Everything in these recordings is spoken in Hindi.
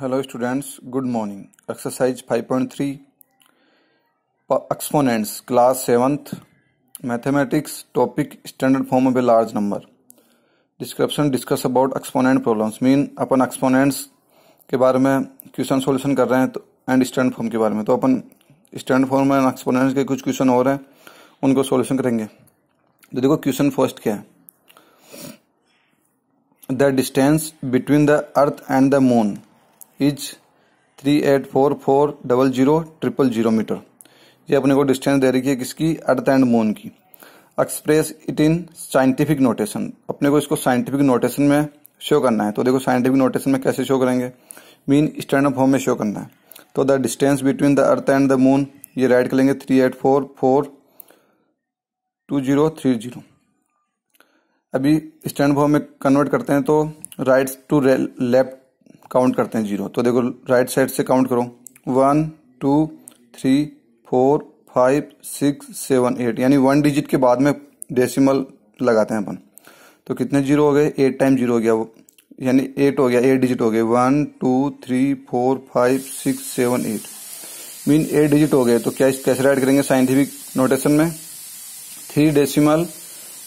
hello students good morning exercise 5.3 point three exponents class seventh mathematics topic standard form of a large number description discuss about exponent problems mean अपन एक्सपोनेंट्स के बारे में क्वेश्चन सॉल्यूशन कर रहे हैं तो एंड स्टैंडर्ड फॉर्म के बारे में तो अपन स्टैंडर्ड फॉर्म में एक्सपोनेंट्स के कुछ क्वेश्चन और हैं उनको सोल्यूशन करेंगे तो देखो क्वेश्चन फर्स्ट क्या है the distance between the earth and the moon is three eight four four double zero triple zero metre ये अपने को डिस्टेंस दे रखी है किसकी अर्थ एंड मून की express it in scientific notation अपने को इसको साइंटिफिक नोटेशन में शो करना है तो देखो साइंटिफिक नोटेशन में कैसे शो करेंगे मीन स्टैंड फॉर्म में शो करना है तो the distance between the earth and the moon ये राइट करेंगे three eight four four two zero three zero अभी स्टैंड फॉर्म में कन्वर्ट करते हैं तो राइट टू लेफ्ट काउंट करते हैं जीरो तो देखो राइट साइड से काउंट करो one two three four five six seven eight यानी वन डिजिट के बाद में डेसिमल लगाते हैं अपन तो कितने जीरो हो गए एट टाइम जीरो हो गया वो यानी एट हो गया एट डिजिट हो गए one two three four five six seven eight mean eight digit हो गए तो क्या कैसे राइट करेंगे साइंटिफिक नोटेशन में three decimal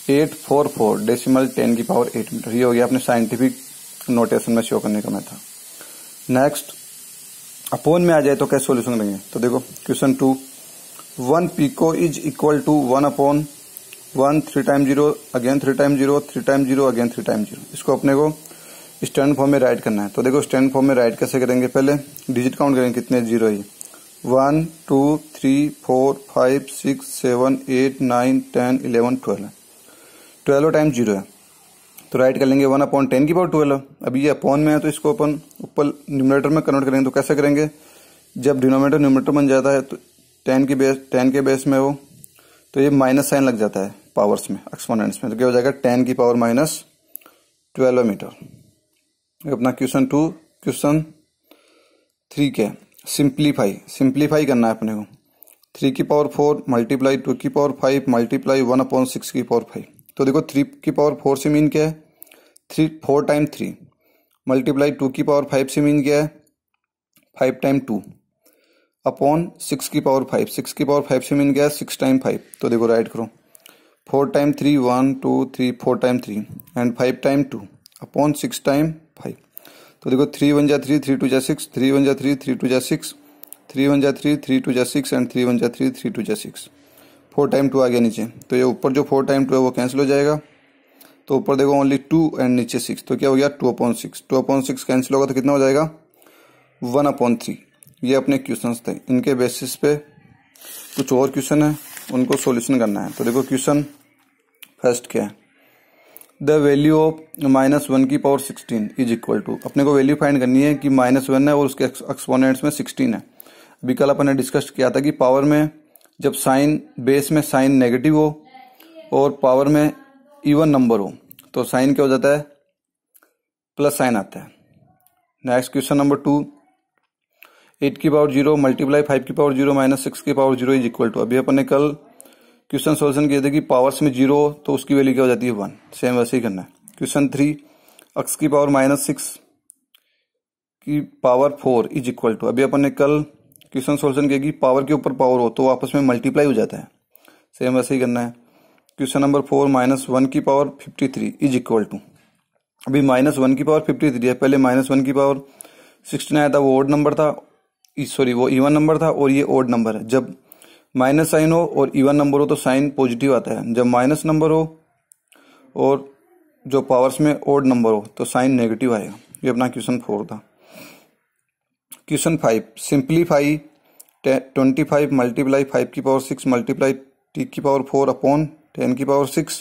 eight four four decimal ten की पावर एट मीटर ये हो गया अपने साइंटिफिक नोटेशन में शो करने का था नेक्स्ट अपोन में आ जाए तो कैसे सोल्यूशन देंगे तो देखो question two one pico is equal to one upon one three time zero again three time zero three time zero again three time zero इसको अपने को स्टैंड फॉर्म में राइट करना है तो देखो स्टैंड फॉर्म में राइट कैसे करेंगे पहले डिजिट काउंट करेंगे कितने जीरो है one two three four five six seven eight nine ten eleven twelve है ट्वेल्व टाइम जीरो है तो राइट कर लेंगे वन अपॉन टेन की पावर ट्वेल्व अब ये अपॉन में है तो इसको अपन ऊपर न्यूमिनेटर में कन्वर्ट करेंगे तो कैसे करेंगे जब डिनोमिनेटर न्यूमिनेटर बन जाता है तो टेन की बेस टेन के बेस में वो तो ये माइनस साइन लग जाता है पावर्स में एक्सपोनेंट्स में तो क्या हो जाएगा टेन की पावर माइनस ट्वेल्व मीटर अपना क्वेश्चन टू क्वेश्चन थ्री क्या है सिंप्लीफाई सिंप्लीफाई करना है अपने को थ्री की पावर फोर मल्टीप्लाई टू की power five multiply one upon six की पावर फाइव तो देखो थ्री की पावर फोर से मीन क्या है three four time three multiply two की पावर फाइव से मीन क्या है five time two upon six की पावर फाइव सिक्स की पावर फाइव से मीन क्या है सिक्स टाइम फाइव तो देखो राइट करो four time three one two three four time three and five time two upon six time five तो देखो थ्री वन जा थ्री थ्री टू जा सिक्स थ्री वन जा थ्री थ्री टू जा सिक्स थ्री वन जा थ्री थ्री टू जा सिक्स एंड थ्री वन जा थ्री थ्री टू जा सिक्स फोर टाइम टू आ गया नीचे तो ये ऊपर जो फोर टाइम टू है वो कैंसिल हो जाएगा तो ऊपर देखो ओनली टू एंड नीचे सिक्स तो क्या हो गया two upon six two upon six cancel होगा तो कितना हो जाएगा वन अपॉन थ्री ये अपने क्वेश्चन थे इनके बेसिस पे कुछ और क्वेश्चन है उनको सोल्यूशन करना है तो देखो क्वेश्चन फर्स्ट क्या है the value of minus one की power sixteen is equal to अपने को वैल्यू फाइंड करनी है कि माइनस वन है और उसके एक्सपोनेंट्स में सिक्सटीन है अभी कल अपन ने डिस्कस किया था कि पावर में जब साइन बेस में साइन नेगेटिव हो और पावर में इवन नंबर हो तो साइन क्या हो जाता है प्लस साइन आता है next question number two eight की पावर जीरो मल्टीप्लाई फाइव की पावर जीरो माइनस सिक्स की power zero is equal to अभी अपन ने कल क्वेश्चन सोल्यूशन किए थे कि पावर्स में जीरो तो उसकी वैल्यू क्या हो जाती है वन सेम वैसे ही करना है क्वेश्चन थ्री एक्स की पावर माइनस सिक्स की power four is equal to अभी अपन ने कल क्वेश्चन सोल्यूशन किया कि पावर के ऊपर पावर हो तो आपस में मल्टीप्लाई हो जाता है सेम वैसे ही करना है question number four minus one की power fifty three is equal to अभी माइनस वन की पावर फिफ्टी थ्री है पहले माइनस वन की पावर सिक्सटीन आया था वो ओड नंबर था सॉरी e, वो इवन नंबर था और ये ओड नंबर है जब माइनस साइन हो और इवन नंबर हो तो साइन पॉजिटिव आता है जब माइनस नंबर हो और जो पावर्स में ओड नंबर हो तो साइन नेगेटिव आएगा ये अपना क्वेश्चन फोर था question five simplify twenty five multiply five की पावर सिक्स मल्टीप्लाई टी की पावर फोर अपॉन टेन की पावर सिक्स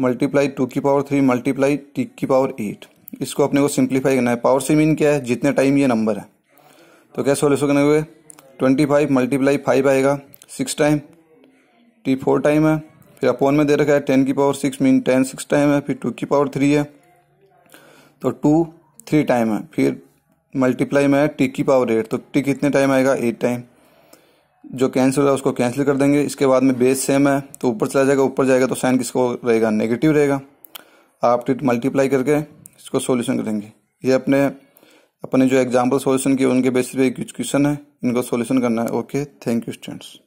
मल्टीप्लाई टू की पावर थ्री मल्टीप्लाई टी की पावर एट इसको अपने को सिंप्लीफाई करना है पावर से मीन क्या है जितने टाइम ये नंबर है तो क्या सोल्यूशन करने हुए ट्वेंटी फाइव मल्टीप्लाई फाइव आएगा six time t four time है फिर अपॉन में दे रखा है टेन की power six mean ten six time है फिर टू की पावर थ्री है तो टू थ्री टाइम है फिर मल्टीप्लाई में है टी की पावर एट तो टी कितने टाइम आएगा एट टाइम जो कैंसिल है उसको कैंसिल कर देंगे इसके बाद में बेस सेम है तो ऊपर चला जाएगा ऊपर जाएगा तो साइन किसको रहेगा नेगेटिव रहेगा आप टिट मल्टीप्लाई करके इसको सोल्यूशन करेंगे ये अपने अपने जो एग्जाम्पल सोल्यूशन किए उनके बेसिस पे क्वेश्चन है इनको सोल्यूशन करना है ओके थैंक यू स्टूडेंट्स